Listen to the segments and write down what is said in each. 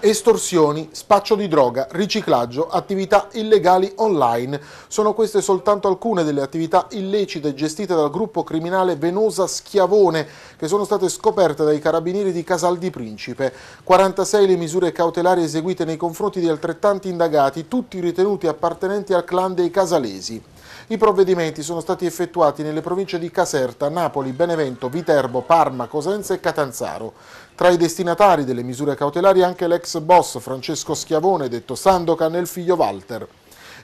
Estorsioni, spaccio di droga, riciclaggio, attività illegali online. Sono queste soltanto alcune delle attività illecite gestite dal gruppo criminale Venosa Schiavone che sono state scoperte dai carabinieri di Casal di Principe. 46 le misure cautelari eseguite nei confronti di altrettanti indagati, tutti ritenuti appartenenti al clan dei casalesi. I provvedimenti sono stati effettuati nelle province di Caserta, Napoli, Benevento, Viterbo, Parma, Cosenza e Catanzaro. Tra i destinatari delle misure cautelari anche l'ex boss Francesco Schiavone, detto Sandocan, e il figlio Walter.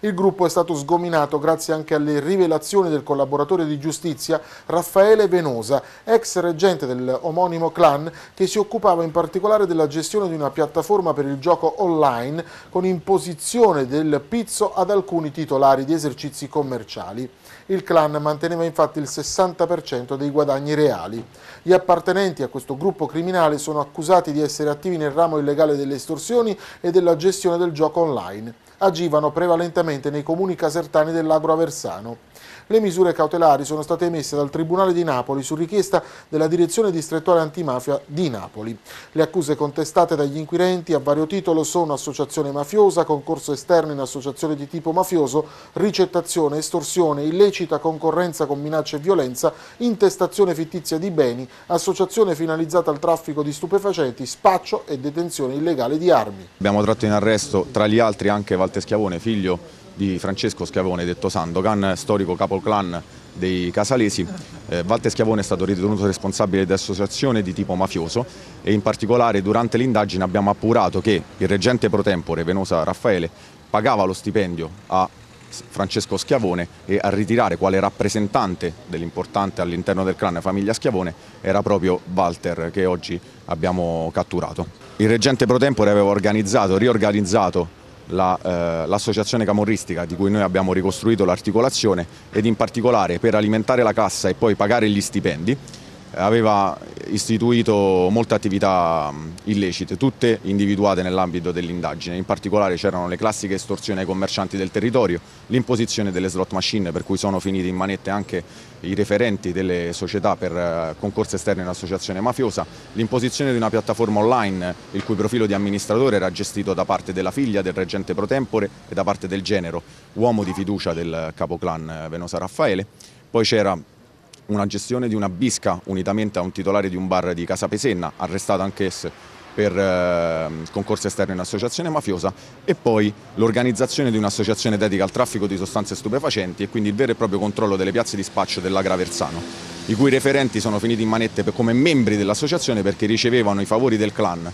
Il gruppo è stato sgominato grazie anche alle rivelazioni del collaboratore di giustizia Raffaele Venosa, ex reggente del omonimo clan che si occupava in particolare della gestione di una piattaforma per il gioco online con imposizione del pizzo ad alcuni titolari di esercizi commerciali. Il clan manteneva infatti il 60% dei guadagni reali. Gli appartenenti a questo gruppo criminale sono accusati di essere attivi nel ramo illegale delle estorsioni e della gestione del gioco online agivano prevalentemente nei comuni casertani dell'Agro Aversano. Le misure cautelari sono state emesse dal Tribunale di Napoli su richiesta della Direzione Distrettuale Antimafia di Napoli. Le accuse contestate dagli inquirenti a vario titolo sono associazione mafiosa, concorso esterno in associazione di tipo mafioso, ricettazione, estorsione, illecita concorrenza con minacce e violenza, intestazione fittizia di beni, associazione finalizzata al traffico di stupefacenti, spaccio e detenzione illegale di armi. Abbiamo tratto in arresto tra gli altri anche Schiavone, figlio di Francesco Schiavone, detto Sandocan, storico capoclan dei Casalesi. Eh, Walter Schiavone è stato ritenuto responsabile di associazione di tipo mafioso e in particolare durante l'indagine abbiamo appurato che il reggente pro tempore Venosa Raffaele pagava lo stipendio a Francesco Schiavone e a ritirare quale rappresentante dell'importante all'interno del clan famiglia Schiavone era proprio Walter che oggi abbiamo catturato. Il reggente pro tempore aveva organizzato, riorganizzato l'associazione la, eh, camorristica di cui noi abbiamo ricostruito l'articolazione ed in particolare per alimentare la cassa e poi pagare gli stipendi aveva istituito molte attività illecite, tutte individuate nell'ambito dell'indagine, in particolare c'erano le classiche estorsioni ai commercianti del territorio, l'imposizione delle slot machine per cui sono finiti in manette anche i referenti delle società per eh, concorsi esterni in associazione mafiosa, l'imposizione di una piattaforma online il cui profilo di amministratore era gestito da parte della figlia del reggente pro tempore e da parte del genero, uomo di fiducia del capoclan eh, Venosa Raffaele, poi c'era una gestione di una bisca unitamente a un titolare di un bar di Casa Pesenna, arrestato anch'esso per eh, concorso esterno in associazione mafiosa e poi l'organizzazione di un'associazione dedica al traffico di sostanze stupefacenti e quindi il vero e proprio controllo delle piazze di spaccio dell'Agraversano, i cui referenti sono finiti in manette come membri dell'associazione perché ricevevano i favori del clan